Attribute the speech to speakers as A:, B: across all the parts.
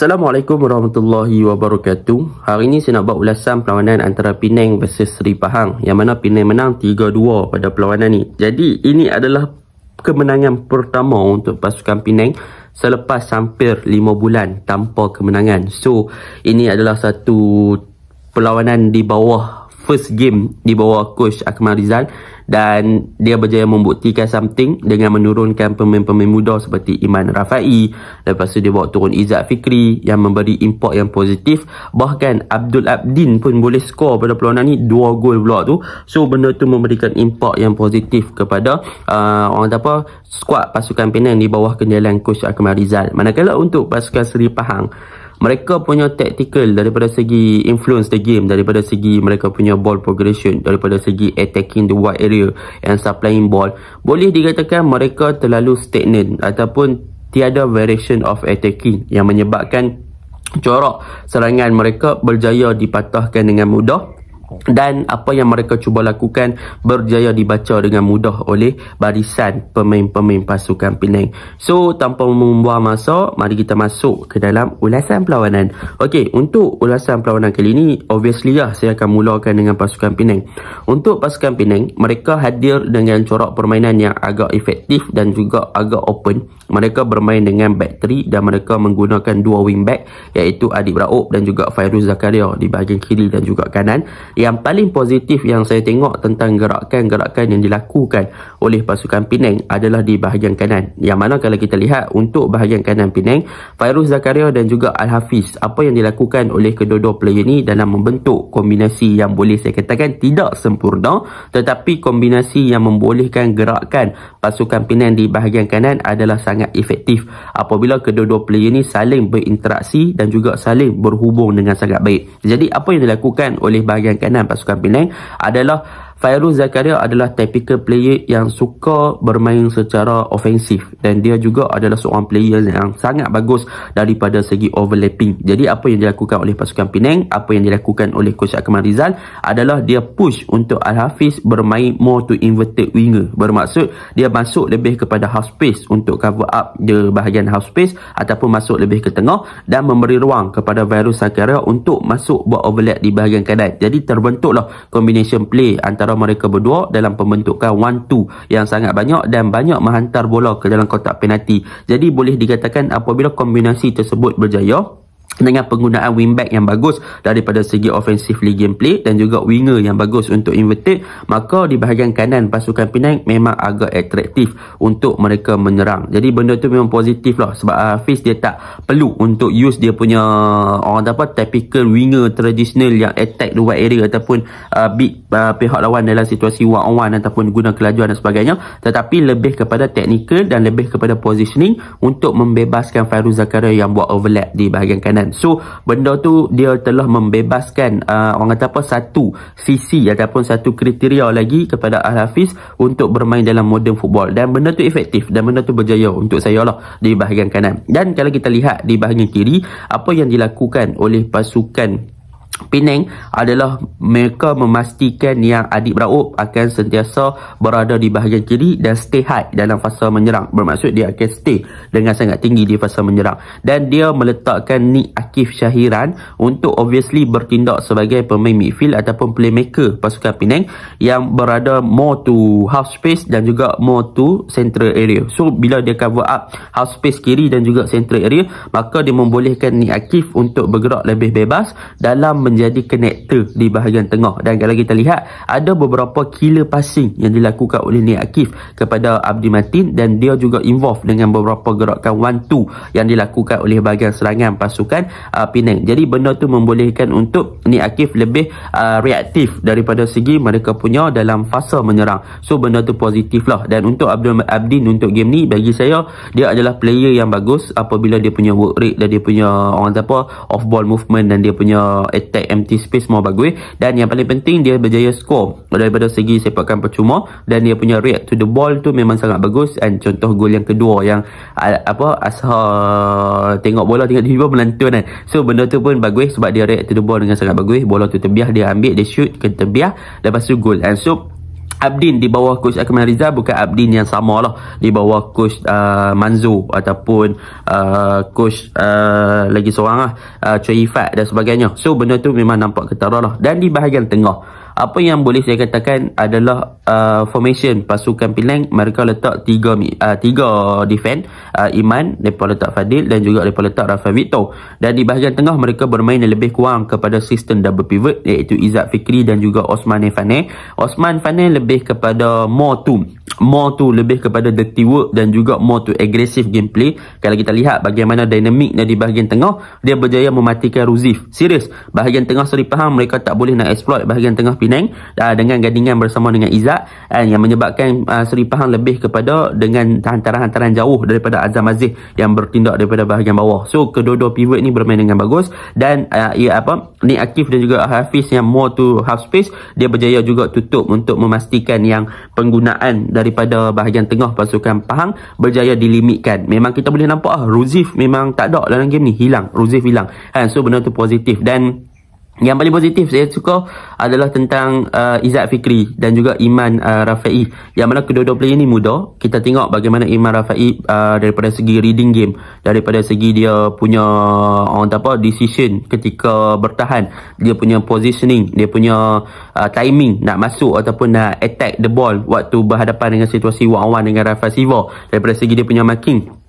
A: Assalamualaikum warahmatullahi wabarakatuh. Hari ini saya nak buat ulasan perlawanan antara Penang vs Seri Pahang yang mana Penang menang 3-2 pada perlawanan ni. Jadi ini adalah kemenangan pertama untuk pasukan Penang selepas hampir 5 bulan tanpa kemenangan. So ini adalah satu perlawanan di bawah first game di bawah coach Akmal Rizal dan dia berjaya membuktikan something dengan menurunkan pemain-pemain muda seperti Iman Rafai lepas tu dia bawa turun Izzat Fikri yang memberi impak yang positif bahkan Abdul Abdin pun boleh skor pada peluang ni dua gol pula tu so benda tu memberikan impak yang positif kepada uh, orang apa skuad pasukan Penang di bawah kendalian coach Akmal Rizal manakala untuk pasukan Seri Pahang mereka punya tactical daripada segi influence the game daripada segi mereka punya ball progression daripada segi attacking the wide area and supplying ball boleh dikatakan mereka terlalu stagnant ataupun tiada variation of attacking yang menyebabkan corak serangan mereka berjaya dipatahkan dengan mudah dan apa yang mereka cuba lakukan berjaya dibaca dengan mudah oleh barisan pemain-pemain pasukan Penang. So, tanpa membuang masa, mari kita masuk ke dalam ulasan perlawanan. Okey, untuk ulasan perlawanan kali ini, obviously lah saya akan mulakan dengan pasukan Penang. Untuk pasukan Penang, mereka hadir dengan corak permainan yang agak efektif dan juga agak open. Mereka bermain dengan back three dan mereka menggunakan dua wing back, iaitu Adib Raup dan juga Fairuz Zakaria di bahagian kiri dan juga kanan yang paling positif yang saya tengok tentang gerakan-gerakan yang dilakukan oleh pasukan Penang adalah di bahagian kanan. Yang mana kalau kita lihat untuk bahagian kanan Penang, Fairuz Zakaria dan juga Al-Hafiz, apa yang dilakukan oleh kedua-dua player ini dalam membentuk kombinasi yang boleh saya katakan tidak sempurna tetapi kombinasi yang membolehkan gerakan pasukan Penang di bahagian kanan adalah sangat efektif apabila kedua-dua player ini saling berinteraksi dan juga saling berhubung dengan sangat baik. Jadi apa yang dilakukan oleh bahagian kanan perjalanan pasukan Penang adalah Fairuz Zakaria adalah typical player yang suka bermain secara ofensif dan dia juga adalah seorang player yang sangat bagus daripada segi overlapping. Jadi apa yang dilakukan oleh pasukan Penang, apa yang dilakukan oleh coach Akmal Rizal adalah dia push untuk Al Hafiz bermain more to inverted winger. Bermaksud dia masuk lebih kepada half space untuk cover up the bahagian half space ataupun masuk lebih ke tengah dan memberi ruang kepada Fairuz Zakaria untuk masuk buat overlap di bahagian kanan. Jadi terbentuklah combination play antara antara mereka berdua dalam pembentukan one two yang sangat banyak dan banyak menghantar bola ke dalam kotak penalti. Jadi boleh dikatakan apabila kombinasi tersebut berjaya, dengan penggunaan wingback yang bagus daripada segi offensively gameplay dan juga winger yang bagus untuk inverted maka di bahagian kanan pasukan Penang memang agak atraktif untuk mereka menyerang jadi benda tu memang positif lah sebab uh, ah, Fizz dia tak perlu untuk use dia punya ah, orang apa typical winger tradisional yang attack the wide area ataupun uh, beat uh, pihak lawan dalam situasi one on one ataupun guna kelajuan dan sebagainya tetapi lebih kepada technical dan lebih kepada positioning untuk membebaskan Fairuz Zakaria yang buat overlap di bahagian kanan Kan? So benda tu dia telah membebaskan uh, orang kata apa satu sisi ataupun satu kriteria lagi kepada ahli Hafiz untuk bermain dalam modern football dan benda tu efektif dan benda tu berjaya untuk saya lah di bahagian kanan. Dan kalau kita lihat di bahagian kiri apa yang dilakukan oleh pasukan Penang adalah mereka memastikan yang adik beraup akan sentiasa berada di bahagian kiri dan stay high dalam fasa menyerang. Bermaksud dia akan stay dengan sangat tinggi di fasa menyerang. Dan dia meletakkan Nick Akif Syahiran untuk obviously bertindak sebagai pemain midfield ataupun playmaker pasukan Penang yang berada more to half space dan juga more to central area. So bila dia cover up half space kiri dan juga central area maka dia membolehkan Nick Akif untuk bergerak lebih bebas dalam menjadi connector di bahagian tengah dan kalau kita lihat ada beberapa killer passing yang dilakukan oleh Nick Akif kepada Abdi Matin dan dia juga involved dengan beberapa gerakan one two yang dilakukan oleh bahagian serangan pasukan uh, Penang jadi benda tu membolehkan untuk Nick Akif lebih uh, reaktif daripada segi mereka punya dalam fasa menyerang so benda tu positif lah dan untuk Abdul Abdin untuk game ni bagi saya dia adalah player yang bagus apabila dia punya work rate dan dia punya orang apa off ball movement dan dia punya attack attack empty space semua bagus dan yang paling penting dia berjaya score daripada segi sepakan percuma dan dia punya react to the ball tu memang sangat bagus dan contoh gol yang kedua yang ah, apa Azhar tengok bola tengok tiba menentun kan eh. so benda tu pun bagus sebab dia react to the ball dengan sangat bagus bola tu terbiah dia ambil dia shoot ke terbiah lepas tu gol and so Abdin di bawah coach Akmal Riza bukan Abdin yang sama lah di bawah coach uh, Manzo ataupun uh, coach uh, lagi seorang lah uh, Cui Ifat dan sebagainya so benda tu memang nampak ketara lah dan di bahagian tengah apa yang boleh saya katakan adalah uh, formation pasukan Penang mereka letak tiga uh, tiga defend uh, Iman depa letak Fadil dan juga depa letak Rafa Victor dan di bahagian tengah mereka bermain lebih kurang kepada sistem double pivot iaitu Izat Fikri dan juga Osman Fane Osman Fane lebih kepada more to more to lebih kepada dirty work dan juga more to aggressive gameplay kalau kita lihat bagaimana dinamik di bahagian tengah dia berjaya mematikan Ruzif serius bahagian tengah Seri Pahang mereka tak boleh nak exploit bahagian tengah Penang Penang uh, dengan gandingan bersama dengan Izzat uh, yang menyebabkan uh, ah, Seri Pahang lebih kepada dengan hantaran-hantaran jauh daripada Azam Aziz yang bertindak daripada bahagian bawah. So kedua-dua pivot ni bermain dengan bagus dan uh, ia apa Nik Akif dan juga Hafiz yang more to half space dia berjaya juga tutup untuk memastikan yang penggunaan daripada bahagian tengah pasukan Pahang berjaya dilimitkan. Memang kita boleh nampak ah Ruzif memang tak ada dalam game ni hilang. Ruzif hilang. Kan so benda tu positif dan yang paling positif saya suka adalah tentang uh, Izzat Fikri dan juga Iman uh, Rafai. Yang mana kedua-dua player ni muda. Kita tengok bagaimana Iman Rafai uh, daripada segi reading game. Daripada segi dia punya orang tak apa, decision ketika bertahan. Dia punya positioning. Dia punya uh, timing nak masuk ataupun nak attack the ball. Waktu berhadapan dengan situasi 1-1 dengan Rafa Siva. Daripada segi dia punya marking.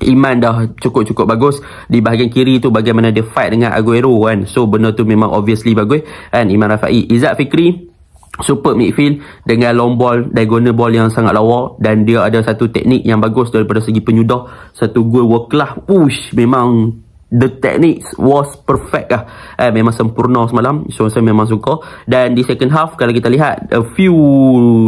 A: Iman dah cukup-cukup bagus di bahagian kiri tu bagaimana dia fight dengan Aguero kan so benda tu memang obviously bagus kan Iman Rafai Izzat Fikri Super midfield dengan long ball, diagonal ball yang sangat lawa dan dia ada satu teknik yang bagus daripada segi penyudah. Satu goal work lah. Ush, memang the technique was perfect lah. Eh, memang sempurna semalam. So, saya memang suka. Dan di second half, kalau kita lihat, a few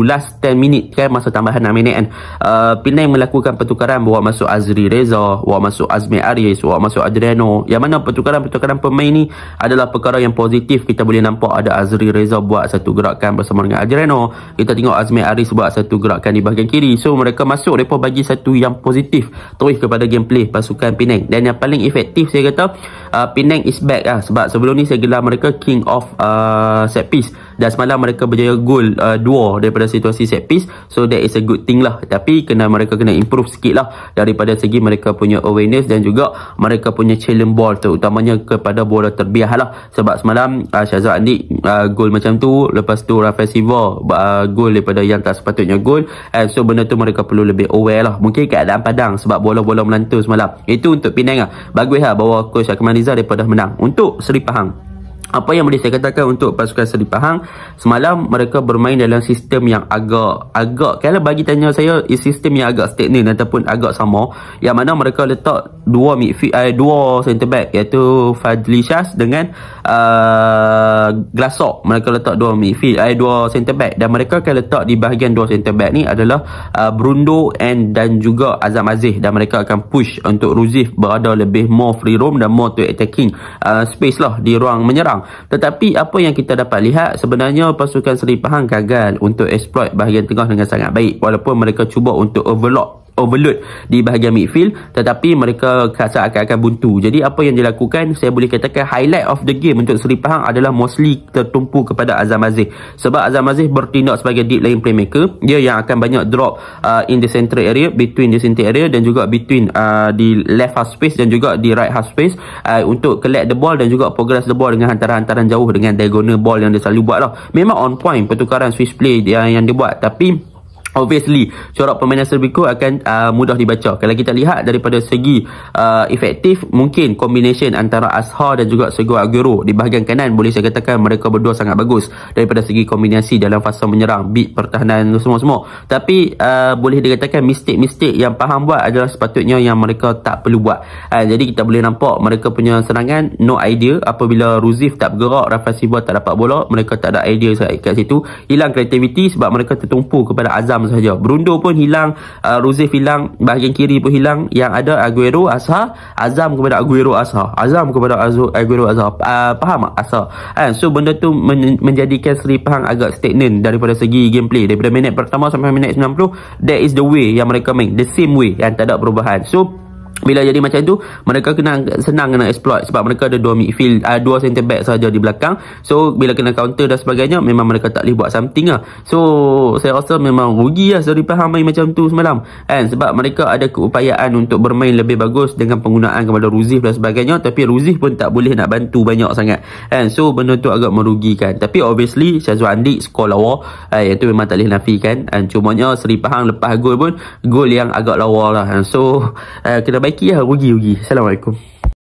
A: last 10 minit kan, masa tambahan 6 minit kan. Uh, eh, Penang melakukan pertukaran buat masuk Azri Reza, buat masuk Azmi Aris, buat masuk Adreno. Yang mana pertukaran-pertukaran pemain ni adalah perkara yang positif. Kita boleh nampak ada Azri Reza buat satu gerakan bersama dengan Adreno. Kita tengok Azmi Aris buat satu gerakan di bahagian kiri. So, mereka masuk, mereka bagi satu yang positif. Terus kepada gameplay pasukan Penang. Dan yang paling efektif पूछेगा तब uh, Penang is back lah Sebab sebelum ni saya gelar mereka King of uh, set piece Dan semalam mereka berjaya goal uh, Dua daripada situasi set piece So that is a good thing lah Tapi kena mereka kena improve sikit lah Daripada segi mereka punya awareness Dan juga mereka punya challenge ball Terutamanya kepada bola terbiah lah Sebab semalam uh, Syazal Andik uh, Goal macam tu Lepas tu Rafael Siva uh, Goal daripada yang tak sepatutnya goal And so benda tu mereka perlu lebih aware lah Mungkin keadaan padang Sebab bola-bola melantur semalam Itu untuk Penang lah Bagus lah bawa coach Akmani Rizal daripada menang untuk Seri Pahang apa yang boleh saya katakan untuk pasukan Seri Pahang semalam mereka bermain dalam sistem yang agak agak kalau bagi tanya saya sistem yang agak stagnan ataupun agak sama yang mana mereka letak dua midfield eh, dua center back iaitu Fadli Shas dengan uh, Glasok mereka letak dua midfield eh, dua center back dan mereka akan letak di bahagian dua center back ni adalah uh, Brundo and dan juga Azam Aziz dan mereka akan push untuk Ruzif berada lebih more free roam dan more to attacking uh, space lah di ruang menyerang tetapi apa yang kita dapat lihat sebenarnya pasukan Seri Pahang gagal untuk exploit bahagian tengah dengan sangat baik walaupun mereka cuba untuk overlock overload di bahagian midfield tetapi mereka rasa akan-akan buntu jadi apa yang dilakukan saya boleh katakan highlight of the game untuk Seri Pahang adalah mostly tertumpu kepada Azam Aziz sebab Azam Aziz bertindak sebagai deep line playmaker dia yang akan banyak drop uh, in the central area between the central area dan juga between uh, di left half space dan juga di right half space uh, untuk collect the ball dan juga progress the ball dengan hantaran-hantaran jauh dengan diagonal ball yang dia selalu buat lah memang on point pertukaran switch play yang, yang dia buat tapi Obviously, corak permainan Serbico akan uh, mudah dibaca. Kalau kita lihat daripada segi uh, efektif, mungkin kombinasi antara Ashar dan juga Sergio Aguero di bahagian kanan boleh saya katakan mereka berdua sangat bagus daripada segi kombinasi dalam fasa menyerang, beat pertahanan semua-semua. Tapi uh, boleh dikatakan mistik-mistik yang faham buat adalah sepatutnya yang mereka tak perlu buat. Uh, jadi kita boleh nampak mereka punya serangan no idea apabila Ruzif tak bergerak, Rafael Silva tak dapat bola, mereka tak ada idea kat situ. Hilang kreativiti sebab mereka tertumpu kepada Azam Islam saja. Brundo pun hilang, uh, Ruzif hilang, bahagian kiri pun hilang. Yang ada Aguero asa, Azam kepada Aguero asa, Azam kepada Azu, Aguero asa. Uh, faham tak? asa? And eh, so benda tu men- menjadikan Seri Pahang agak stagnant daripada segi gameplay. Daripada minit pertama sampai minit 90, that is the way yang mereka main. The same way yang tak ada perubahan. So, bila jadi macam tu, mereka kena senang nak exploit sebab mereka ada dua midfield, uh, dua center back saja di belakang. So, bila kena counter dan sebagainya, memang mereka tak boleh buat something lah. So, saya rasa memang rugi lah dari faham main macam tu semalam. And, sebab mereka ada keupayaan untuk bermain lebih bagus dengan penggunaan kepada Ruzif dan sebagainya. Tapi Ruzif pun tak boleh nak bantu banyak sangat. And, so, benda tu agak merugikan. Tapi, obviously, Syazwa Andik skor lawa. Uh, ah, yang tu memang tak boleh nafikan. And, cumanya Seri Pahang lepas gol pun, gol yang agak lawa lah. so, uh, kena baik ý chí hơi của diều gì Assalamualaikum